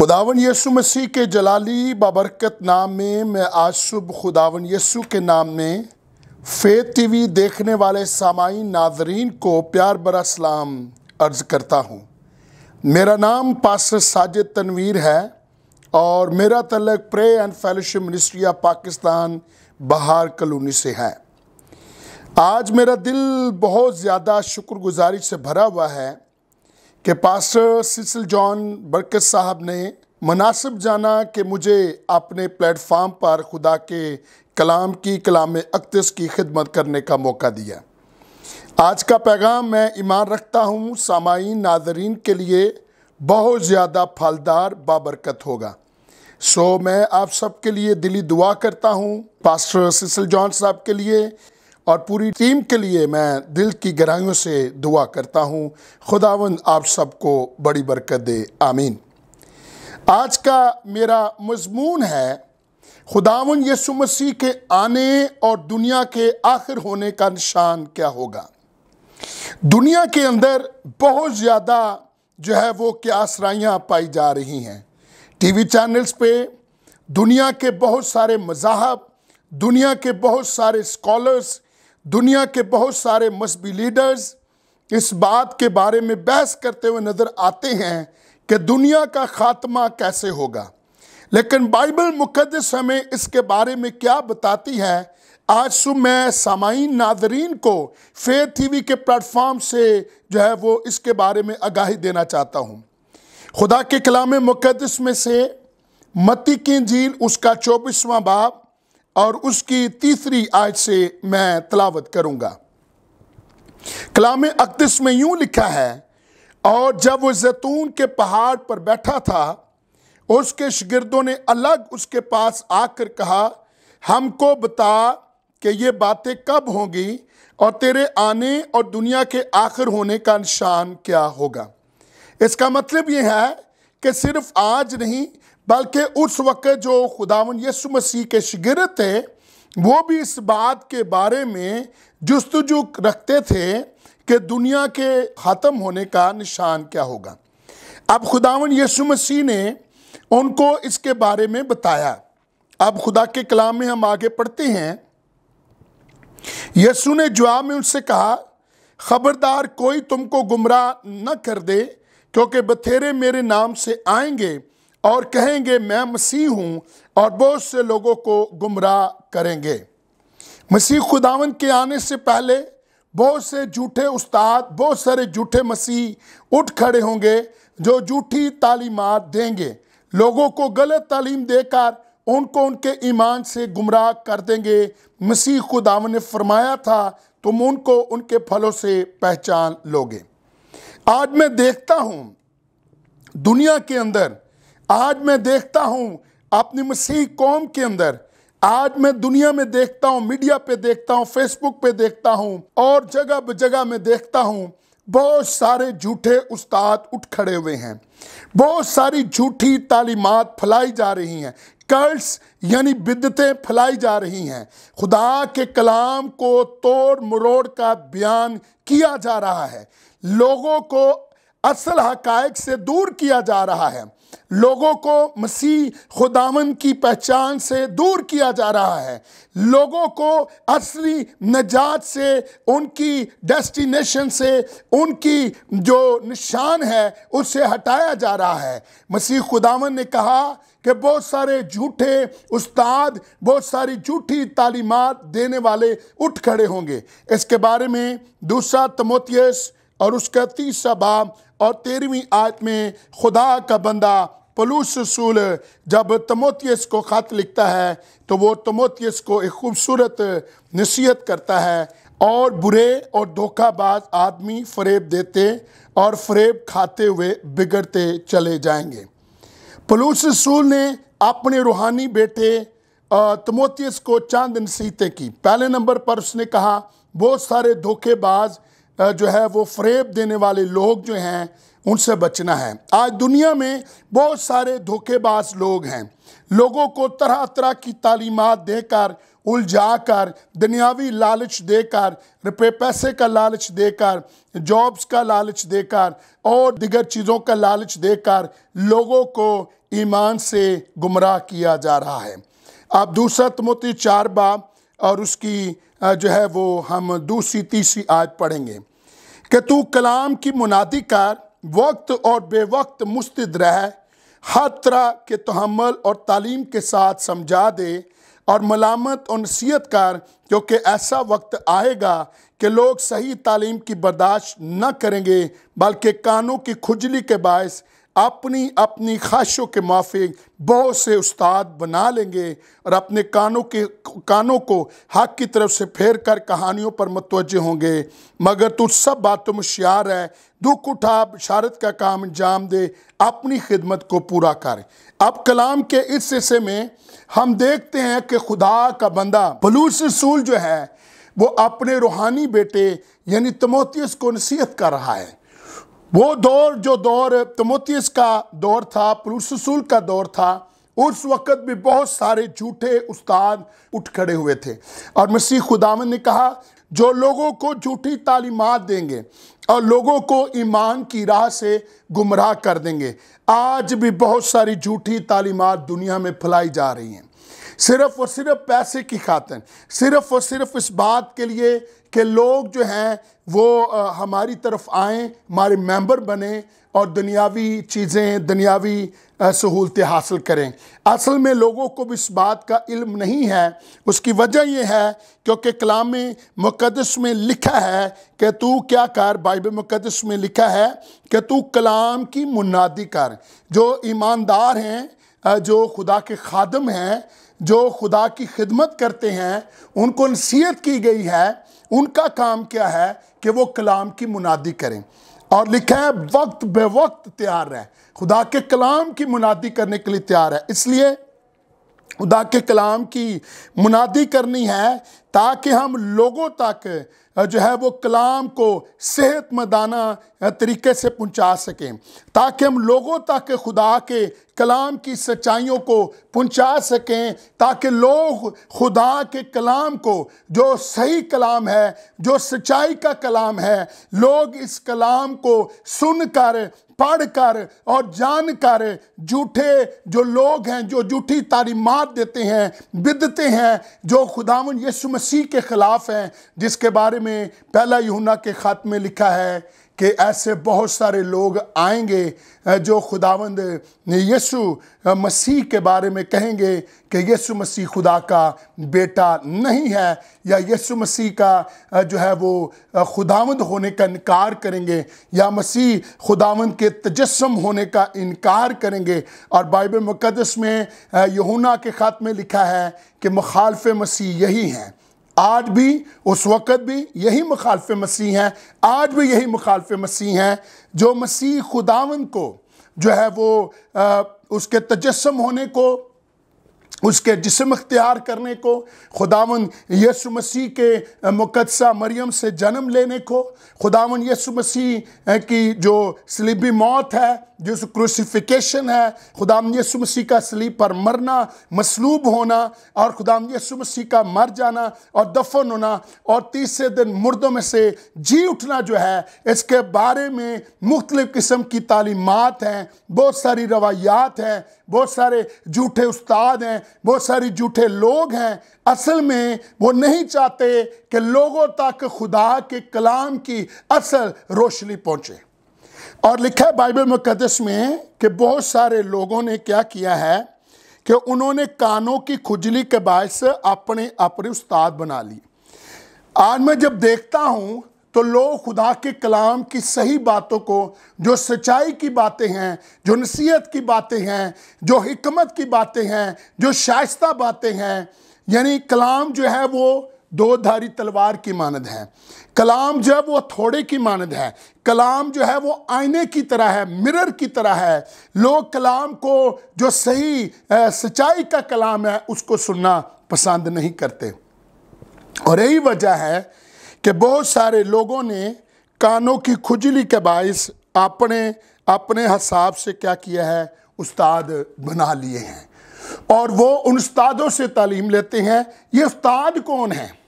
खुदावन यसु मसीह के जलाली बाबरकत नाम में मैं आज सुबह खुदावन यसु के नाम में टी टीवी देखने वाले सामाई नाजरीन को प्यार बरा सलाम अर्ज़ करता हूँ मेरा नाम पास्टर साजिद तनवीर है और मेरा तलक pray and fellowship ministry of Pakistan Bahar colony से है आज मेरा दिल बहुत ज़्यादा शुक्रगुजारी से भरा हुआ है कि पास्टर सिसल जॉन बरकत साहब ने मुनासिब जाना कि मुझे अपने प्लेटफार्म पर खुदा के कलाम की कलाम अक्तस की खिदमत करने का मौका दिया आज का पैगाम मैं ईमान रखता हूँ सामाइन नाजरीन के लिए बहुत ज़्यादा फलदार बाबरकत होगा सो मैं आप सब के लिए दिली दुआ करता हूँ पास्टर सिसल जॉन साहब के लिए और पूरी टीम के लिए मैं दिल की गहराइयों से दुआ करता हूँ खुदावंद आप सबको बड़ी बरकत दे आमीन आज का मेरा मजमून है खुदावन यसु मसीह के आने और दुनिया के आखिर होने का निशान क्या होगा दुनिया के अंदर बहुत ज़्यादा जो है वो क्यासराइयाँ पाई जा रही हैं टीवी चैनल्स पे दुनिया के बहुत सारे मजाहब दुनिया के बहुत सारे स्कॉलर्स दुनिया के बहुत सारे मजहबी लीडर्स इस बात के बारे में बहस करते हुए नज़र आते हैं कि दुनिया का खात्मा कैसे होगा लेकिन बाइबल मुकदस हमें इसके बारे में क्या बताती है आज सुबह मैं सामाइन नाजरीन को फेयर टीवी के प्लेटफॉर्म से जो है वो इसके बारे में आगाही देना चाहता हूँ खुदा के कलाम मुकदस में से मती की झील उसका चौबीसवां बाब और उसकी तीसरी आयत से मैं तलावत करूंगा कलाम अकदस में यूं लिखा है और जब वो जैतून के पहाड़ पर बैठा था उसके शिगिर्दों ने अलग उसके पास आकर कहा हमको बता कि ये बातें कब होंगी और तेरे आने और दुनिया के आखिर होने का निशान क्या होगा इसका मतलब ये है कि सिर्फ आज नहीं बल्कि उस वक़्त जो खुदावन यसु मसीह के शिगिर थे वो भी इस बात के बारे में जस्तजू रखते थे कि दुनिया के ख़त्म होने का निशान क्या होगा अब खुदावन यसु मसीह ने उनको इसके बारे में बताया अब खुदा के कलाम में हम आगे पढ़ते हैं यसु ने जवाब में उनसे कहा खबरदार कोई तुमको गुमराह न कर दे क्योंकि बथेरे मेरे नाम से आएंगे और कहेंगे मैं मसीह हूँ और बहुत से लोगों को गुमराह करेंगे मसीह खुदावन के आने से पहले बहुत से झूठे उस्ताद बहुत सारे झूठे मसीह उठ खड़े होंगे जो झूठी तालीमत देंगे लोगों को गलत तालीम देकर उनको उनके ईमान से गुमराह कर देंगे मसीह खुदावन ने फरमाया था तुम उनको उनके फलों से पहचान लोगे आज मैं देखता हूँ दुनिया के अंदर आज मैं देखता हूँ अपनी मसीह कौम के अंदर आज मैं दुनिया में देखता हूँ मीडिया पे देखता हूँ फेसबुक पे देखता हूँ और जगह ब जगह में देखता हूँ बहुत सारे झूठे उस्ताद उठ खड़े हुए हैं बहुत सारी झूठी तालीमत फैलाई जा रही हैं कर्ल्स यानी बिदतें फैलाई जा रही हैं खुदा के कलाम को तोड़ मरोड़ का बयान किया जा रहा है लोगों को असल हक से दूर किया जा रहा है लोगों को मसीह खुदावन की पहचान से दूर किया जा रहा है लोगों को असली नजात से उनकी डेस्टिनेशन से उनकी जो निशान है उससे हटाया जा रहा है मसीह खुदावन ने कहा कि बहुत सारे झूठे उस्ताद बहुत सारी झूठी तालीमत देने वाले उठ खड़े होंगे इसके बारे में दूसरा तमोतियस और उसका तीसरा बाब और तेरहवीं आयत में खुदा का बंदा पलूस रसूल जब तमोतियस को ख़त लिखता है तो वो तमोतियस को एक खूबसूरत नसीहत करता है और बुरे और धोखाबाज आदमी फरेब देते और फरेब खाते हुए बिगड़ते चले जाएंगे पलूस रसूल ने अपने रूहानी बेटे तमोतियस को चांद नसीहतें की पहले नंबर पर उसने कहा बहुत सारे धोखेबाज जो है वो फ्रेब देने वाले लोग जो हैं उनसे बचना है आज दुनिया में बहुत सारे धोखेबाज लोग हैं लोगों को तरह तरह की तालीमत देकर उलझा कर दुनियावी लालच देकर रुपये पैसे का लालच देकर जॉब्स का लालच देकर और दिगर चीज़ों का लालच देकर लोगों को ईमान से गुमराह किया जा रहा है आप दूसरा तमोती चार बा और उसकी जो है वो हम दूसरी तीसरी आज पढ़ेंगे कि तू कलाम की मुनादी कर वक्त और बेवक्त मुस्तद रह हर तरह के तहमल और तालीम के साथ समझा दे और मलामत और नसीहत कर क्योंकि ऐसा वक्त आएगा कि लोग सही तालीम की बर्दाश्त न करेंगे बल्कि कानों की खुजली के बायस अपनी अपनी ख्वाहिशों के माफिक बहुत से उस्ताद बना लेंगे और अपने कानों के कानों को हक की तरफ से फेर कर कहानियों पर मतवज होंगे मगर तू सब बातों में शार है दुख उठा शारत का काम अंजाम दे अपनी खिदमत को पूरा कर अब कलाम के इस हिस्से में हम देखते हैं कि खुदा का बंदा बलूस रसूल जो है वो अपने रूहानी बेटे यानी तमोतीस को नसीहत कर रहा है वो दौर जो दौर तमोतीस का दौर था पुलसूल का दौर था उस वक़्त भी बहुत सारे झूठे उस्ताद उठ खड़े हुए थे और मसीह खुदावन ने कहा जो लोगों को झूठी तालीमत देंगे और लोगों को ईमान की राह से गुमराह कर देंगे आज भी बहुत सारी झूठी तालीमत दुनिया में फैलाई जा रही हैं सिर्फ और सिर्फ पैसे की खातर सिर्फ और सिर्फ इस बात के लिए कि लोग जो हैं वो हमारी तरफ आएँ हमारे मेंबर बने और दुनियावी चीज़ें दुनियावी सहूलतें हासिल करें असल में लोगों को भी इस बात का इल्म नहीं है उसकी वजह यह है क्योंकि कलाम मुकदस में लिखा है कि तू क्या कर बाइब मुकदस में लिखा है कि तू कलाम की मुनादी कर जो ईमानदार हैं जो खुदा के खादम हैं जो खुदा की खिदमत करते हैं उनको नसीहत की गई है उनका काम क्या है कि वो कलाम की मुनादी करें और लिखा है वक्त बेवक्त तैयार रहे खुदा के कलाम की मुनादी करने के लिए तैयार है इसलिए खुदा के कलाम की मुनादी करनी है ताकि हम लोगों तक जो है वो कलाम को सेहतमंदाना तरीके से पहुंचा सकें ताकि हम लोगों तक खुदा के कलाम की सच्चाइयों को पहुंचा सकें ताकि लोग खुदा के कलाम को जो सही कलाम है जो सच्चाई का कलाम है लोग इस कलाम को सुनकर पढ़कर और जानकर झूठे जो लोग हैं जो झूठी तालीमत देते हैं बिदते हैं जो खुदावन यीशु मसीह के ख़िलाफ़ हैं जिसके बारे में पहला यूना के ख़त में लिखा है कि ऐसे बहुत सारे लोग आएंगे जो खुदावंद यीशु मसीह के बारे में कहेंगे कि यीशु मसीह खुदा का बेटा नहीं है या यीशु मसीह का जो है वो खुदावंद होने का इनकार करेंगे या मसीह खुदावंद के तजस्म होने का इनकार करेंगे और बाइबल मुकदस में यहूना के ख़त में लिखा है कि मुखालफ मसीह यही हैं आज भी उस वक़्त भी यही मुखालफ मसीह हैं आज भी यही मुखालफ मसीह हैं जो मसीह खुदावन को जो है वो आ, उसके तजस्म होने को उसके जिसम अख्तियार करने को खुदावन यसु मसीह के मुकदसा मरियम से जन्म लेने को खुदावन यसु मसीह की जो स्लिबी मौत है जो क्रूसीफिकेशन है खुदाम यसु मसीह का सलीब पर मरना मसलूब होना और खुदाम यसु मसीह का मर जाना और दफन होना और तीसरे दिन मुर्दों में से जी उठना जो है इसके बारे में मुख्तलिफ़ किस्म की तालीमत हैं बहुत सारी रवायात हैं बहुत सारे झूठे उस्ताद हैं बहुत सारे झूठे लोग हैं असल में वो नहीं चाहते कि लोगों तक खुदा के कलाम की असल रोशनी पहुँचे और लिखा है बाइबल मुकदस में कि बहुत सारे लोगों ने क्या किया है कि उन्होंने कानों की खुजली के बायस अपने अपने उस्ताद बना ली आज मैं जब देखता हूँ तो लोग खुदा के कलाम की सही बातों को जो सच्चाई की बातें हैं जो नसीहत की बातें हैं जो हिकमत की बातें हैं जो शाइस्ता बातें हैं यानी कलाम जो है वो दो धारी तलवार की मानद है कलाम जो है वो थोड़े की मानद है कलाम जो है वो आईने की तरह है मिरर की तरह है लोग कलाम को जो सही सच्चाई का कलाम है उसको सुनना पसंद नहीं करते और यही वजह है कि बहुत सारे लोगों ने कानों की खुजली के बायस अपने अपने हिसाब से क्या किया है उस्ताद बना लिए हैं और वो उन उस्तादों से तालीम लेते हैं ये उस्ताद कौन है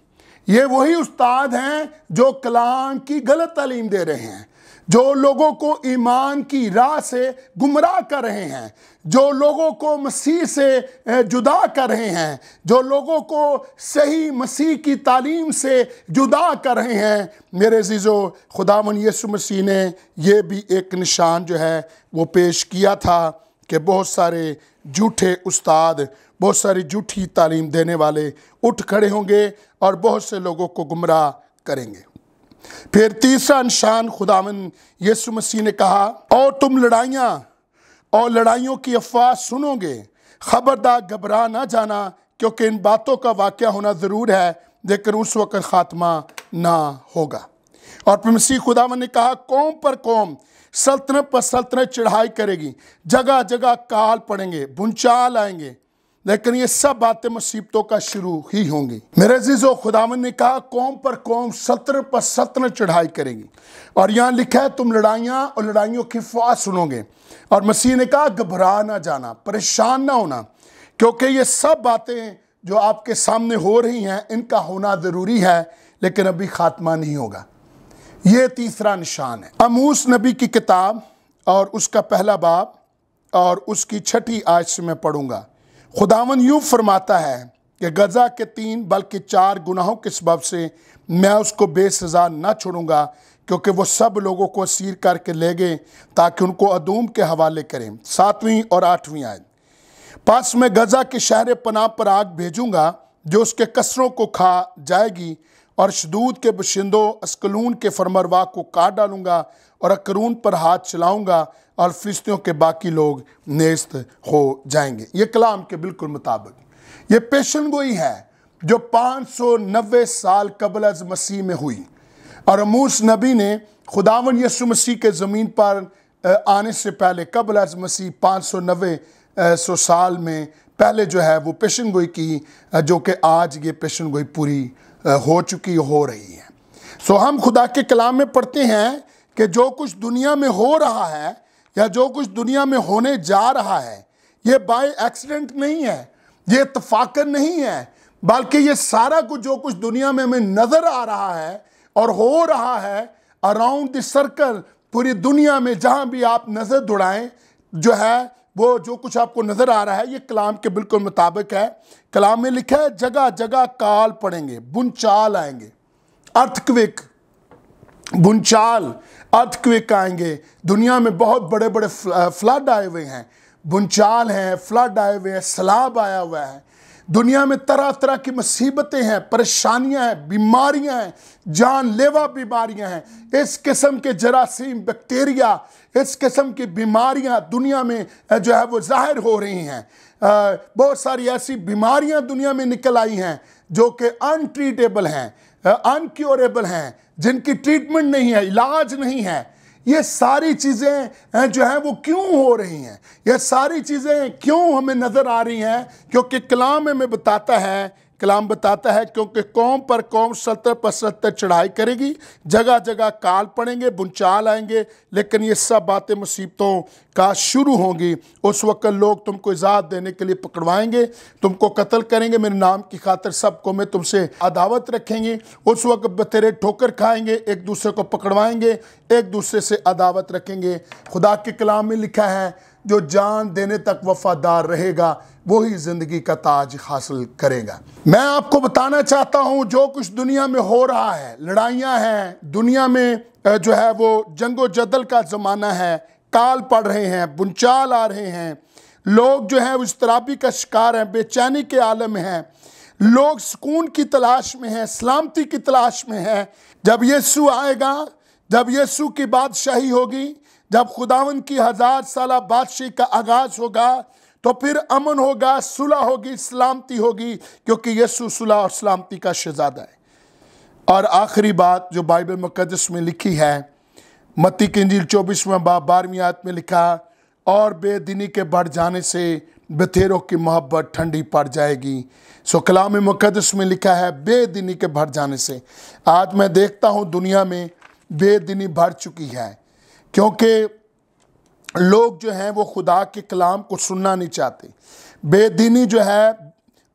ये वही उस्ताद हैं जो कलाम की गलत तालीम दे रहे हैं जो लोगों को ईमान की राह से गुमराह कर रहे हैं जो लोगों को मसीह से जुदा कर रहे हैं जो लोगों को सही मसीह की तालीम से जुदा कर रहे हैं मेरे जीजो खुदावन यसु मसीह ने यह भी एक निशान जो है वो पेश किया था कि बहुत सारे झूठे उस्ताद बहुत सारी झूठी तालीम देने वाले उठ खड़े होंगे और बहुत से लोगों को गुमराह करेंगे फिर तीसरा निशान खुदामन यसु मसीह ने कहा और तुम लड़ाइयाँ और लड़ाइयों की अफवाह सुनोगे खबरदार घबरा ना जाना क्योंकि इन बातों का वाक़ होना ज़रूर है लेकिन उस वक्त ख़ात्मा ना होगा और फिर मसीह खुदावन ने कहा कौम पर कौम सल्तनत पर सल्तनत चढ़ाई करेगी जगह जगह काल पड़ेंगे भुंचाल आएंगे लेकिन ये सब बातें मुसीबतों का शुरू ही होंगी मेरे जीजो खुदावन ने कहा कौम पर कौम सत्र पर सत्र चढ़ाई करेंगी और यहाँ लिखा है तुम लड़ाइयाँ और लड़ाइयों की फवाह सुनोगे और मसीह ने कहा घबरा ना जाना परेशान ना होना क्योंकि ये सब बातें जो आपके सामने हो रही हैं इनका होना ज़रूरी है लेकिन अभी खात्मा नहीं होगा ये तीसरा निशान है अमूस नबी की किताब और उसका पहला बाब और उसकी छठी आज से मैं पढ़ूंगा खुदावन यूँ फरमाता है कि गज़ा के तीन बल्कि चार गुनाहों के सबब से मैं उसको बेसज़ा ना छोड़ूंगा क्योंकि वो सब लोगों को सीर करके ले गए ताकि उनको अदूम के हवाले करें सातवीं और आठवीं आए पास में गज़ा के शहर पनाह पर आग भेजूंगा जो उसके कसरों को खा जाएगी और शदूद के बशिंदों अस्कलून के फरमरवा को काट डालूंगा और अकरून पर हाथ चलाऊंगा और फिरिश्तों के बाकी लोग नेस्त हो जाएंगे ये कलाम के बिल्कुल मुताबिक ये पेशन गोई है जो पाँच सौ नबे साल कबल अज मसीह में हुई और अमूस नबी ने खुदावन यसु मसीह के ज़मीन पर आने से पहले कबल अज मसीह पाँच सौ नबे सौ साल में पहले जो है वो पेशन गोई की जो कि आज ये पेशन गोई पूरी हो चुकी हो रही है सो हम खुदा के कलाम में पढ़ते हैं कि जो कुछ दुनिया में हो रहा है या जो कुछ दुनिया में होने जा रहा है ये बाय एक्सीडेंट नहीं है ये इतफाकन नहीं है बल्कि ये सारा कुछ जो कुछ दुनिया में हमें नज़र आ रहा है और हो रहा है अराउंड द सर्कल पूरी दुनिया में जहाँ भी आप नज़र दौड़ाएँ जो है वो जो कुछ आपको नज़र आ रहा है ये कलाम के बिल्कुल मुताबिक है कलाम में लिखा है जगह जगह काल पड़ेंगे बुनचाल आएंगे अर्थक्विक बुनचाल अर्थक्विक आएंगे दुनिया में बहुत बड़े बड़े फ्लड आए हुए हैं बुनचाल हैं फ्लड आए हुए हैं सैलाब आया हुआ है दुनिया में तरह तरह की मुसीबतें हैं परेशानियां हैं बीमारियां हैं जानलेवा बीमारियां हैं इस किस्म के जरासीम बैक्टीरिया इस किस्म की बीमारियां दुनिया में जो है वो जाहिर हो रही हैं बहुत सारी ऐसी बीमारियां दुनिया में निकल आई हैं जो कि अनट्रीटेबल हैं अनक्योरेबल हैं जिनकी ट्रीटमेंट नहीं है इलाज नहीं है ये सारी चीज़ें जो हैं वो क्यों हो रही हैं ये सारी चीज़ें क्यों हमें नज़र आ रही हैं क्योंकि कलाम हमें बताता है कलाम बताता है क्योंकि कौम पर कौम सत्तर पर सत्तर चढ़ाई करेगी जगह जगह काल पड़ेंगे बुनचाल आएंगे लेकिन ये सब बातें मुसीबतों का शुरू होंगी उस वक्त लोग तुमको इजाद देने के लिए पकड़वाएंगे तुमको कत्ल करेंगे मेरे नाम की खातर सब मैं तुमसे अदावत रखेंगे उस वक्त बतेरे ठोकर खाएंगे एक दूसरे को पकड़वाएंगे एक दूसरे से अदावत रखेंगे खुदा के कलाम में लिखा है जो जान देने तक वफादार रहेगा वही ज़िंदगी का ताज हासिल करेगा मैं आपको बताना चाहता हूँ जो कुछ दुनिया में हो रहा है लड़ाइयाँ हैं दुनिया में जो है वो जंगो जदल का ज़माना है काल पड़ रहे हैं बुनचाल आ रहे हैं लोग जो हैं उस तराबी का शिकार हैं बेचैनी के आलम हैं लोग सुकून की तलाश में हैं सलामती की तलाश में हैं जब यीशु आएगा जब यीशु की बादशाही होगी जब खुदावन की हज़ार साल बादशाही का आगाज़ होगा तो फिर अमन होगा सुलह होगी सलामती होगी क्योंकि यसु सुलह और सलामती का शहजादा है और आखिरी बात जो बाइबल मुकदस में लिखी है मती किंजील चौबीसवें बा बारहवीं आयत में लिखा और बेदिनी के बढ़ जाने से बथेरों की मोहब्बत ठंडी पड़ जाएगी सो कलाम मुकदस में लिखा है बेदिनी के भर जाने से आज मैं देखता हूँ दुनिया में बेदिनी भर चुकी है क्योंकि लोग जो हैं वो खुदा के कलाम को सुनना नहीं चाहते बेदीनी जो है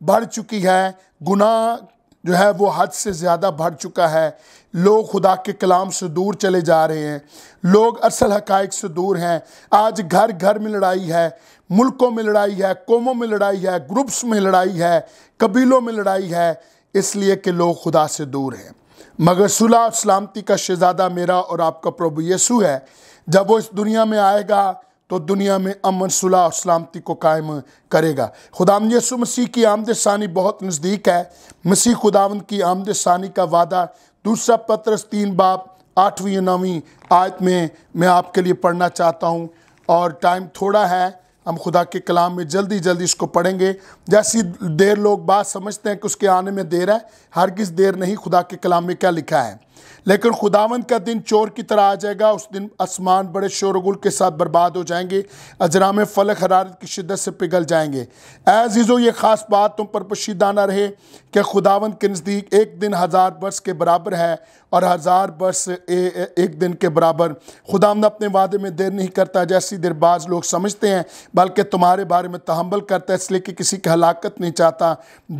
बढ़ चुकी है गुनाह जो है वो हद से ज़्यादा बढ़ चुका है लोग खुदा के कलाम से दूर चले जा रहे हैं लोग असल हकाइक से दूर हैं आज घर घर में लड़ाई है मुल्कों में लड़ाई है कौमों में लड़ाई है ग्रुप्स में लड़ाई है कबीलों में लड़ाई है इसलिए कि लोग खुदा से दूर हैं मगर सुलह सलामती का शहजादा मेरा और आपका प्रभु यसु है जब वो इस दुनिया में आएगा तो दुनिया में अमन सुलह और सलामती को कायम करेगा खुदाम यसु मसीह की आमद सानी बहुत नज़दीक है मसीह खुदावन की आमद सानी का वादा दूसरा पत्रस तीन बाप आठवीं या नौवीं आयत में मैं आपके लिए पढ़ना चाहता हूँ और टाइम थोड़ा है हम खुदा के कलाम में जल्दी जल्दी इसको पढ़ेंगे जैसी देर लोग बात समझते हैं कि उसके आने में देर है हर किस देर नहीं खुदा के कलाम में क्या लिखा है लेकिन खुदावंद का दिन चोर की तरह आ जाएगा उस दिन आसमान बड़े शोरगुल के साथ बर्बाद हो जाएंगे अजराम फलक हरारत की शिदत से पिघल जाएंगे ऐज़ीज़ो ये ख़ास बात तुम पर पोशीदा ना रहे कि खुदावंद के नज़दीक एक दिन हज़ार बर्स के बराबर है और हज़ार बर्स ए, ए, एक दिन के बराबर खुदावंद अपने वादे में देर नहीं करता जैसी देर बाज़ लोग समझते हैं बल्कि तुम्हारे बारे में तहम्बल करता है इसलिए कि किसी की हलाकत नहीं चाहता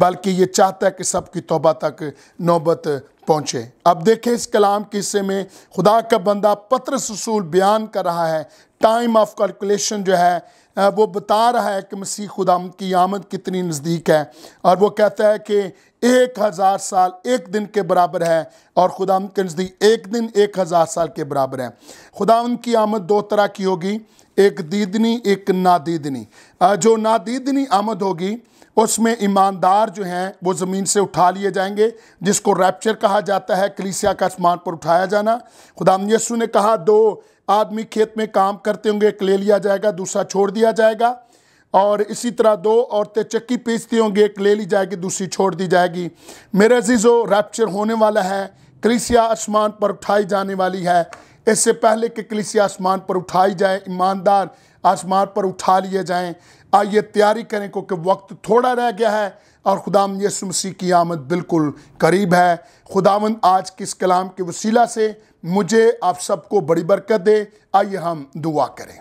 बल्कि ये चाहता है कि सबकी तोबा तक नौबत पहुँचे अब देखें इस कलाम के हिस्से में खुदा का बंदा पत्र ससूल बयान कर रहा है टाइम ऑफ कैलकुलेशन जो है वो बता रहा है कि मसीह खुदा की आमद कितनी नज़दीक है और वो कहता है कि एक हज़ार साल एक दिन के बराबर है और खुदा के नज़दीक एक दिन एक हज़ार साल के बराबर है खुदा उनकी आमद दो तरह की होगी एक दीदनी एक नादीदनी जो नादीदनी आमद होगी उसमें ईमानदार जो हैं वो ज़मीन से उठा लिए जाएंगे जिसको रैप्चर कहा जाता है कलीसिया का आसमान पर उठाया जाना खुदाम यसु ने कहा दो आदमी खेत में काम करते होंगे एक ले लिया जाएगा दूसरा छोड़ दिया जाएगा और इसी तरह दो औरतें चक्की पीसती होंगी एक ले ली जाएगी दूसरी छोड़ दी जाएगी मेरे अजीज़ो रैप्चर होने वाला है कलीसिया आसमान पर उठाई जाने वाली है इससे पहले कि कलिसिया आसमान पर उठाई जाए ईमानदार आसमान पर उठा लिए जाएं आइए तैयारी करें क्योंकि वक्त थोड़ा रह गया है और खुदाम यसु मसीह की आमद बिल्कुल करीब है खुदामंद आज किस कलाम के वसीला से मुझे आप सबको बड़ी बरकत दे आइए हम दुआ करें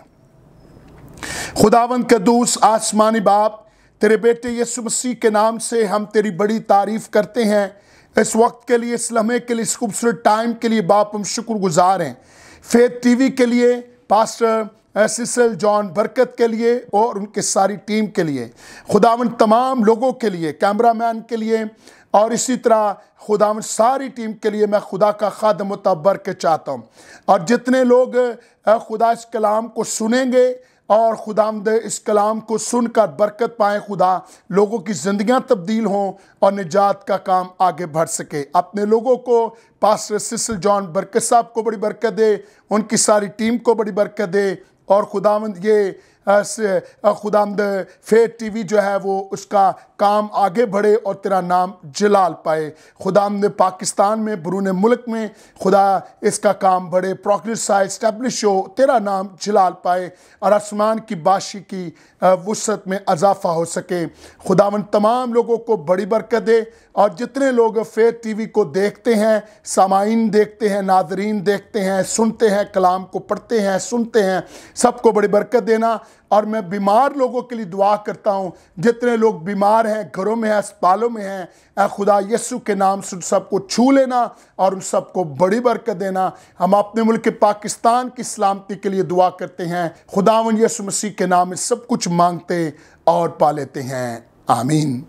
खुदावंद कदूस आसमानी बाप तेरे बेटे यसु मसीह के नाम से हम तेरी बड़ी तारीफ़ करते हैं इस वक्त के लिए इस लम्हे के लिए इस खूबसूरत टाइम के लिए बाप हम शुक्रगुजार हैं फेथ टीवी के लिए पास्टर सिसल जॉन बरकत के लिए और उनके सारी टीम के लिए खुदावन तमाम लोगों के लिए कैमरा मैन के लिए और इसी तरह खुदावन सारी टीम के लिए मैं खुदा का खाद मतबर के चाहता हूँ और जितने लोग खुदा इस कलाम को सुनेंगे और खुदामद इस कलाम को सुनकर बरकत पाएँ खुदा लोगों की ज़िंदियाँ तब्दील हों और निजात का काम आगे बढ़ सके अपने लोगों को पास सिसल जॉन बरकत साहब को बड़ी बरकत दे उनकी सारी टीम को बड़ी बरकत दे और खुदावंद ये खुदांद फेर टीवी जो है वो उसका काम आगे बढ़े और तेरा नाम जलाल पाए खुदांद पाकिस्तान में बरून मुल्क में खुदा इसका काम बढ़े प्रोग्रेस आए हो तेरा नाम जलाल पाए और आसमान की बाशी की वसत में अजाफा हो सके खुदावन तमाम लोगों को बड़ी बरकत दे और जितने लोग फेर टीवी को देखते हैं सामाइन देखते हैं नाजरीन देखते हैं सुनते हैं कलाम को पढ़ते हैं सुनते हैं सबको बड़ी बरकत देना और मैं बीमार लोगों के लिए दुआ करता हूँ जितने लोग बीमार हैं घरों में हैं अस्पतालों में हैं खुदा यसु के नाम से उन सबको छू लेना और उन सबको बड़ी बरकत देना हम अपने मुल्क पाकिस्तान की सलामती के लिए दुआ करते हैं खुदा यसु मसीह के नाम में सब कुछ मांगते और पा लेते हैं आमीन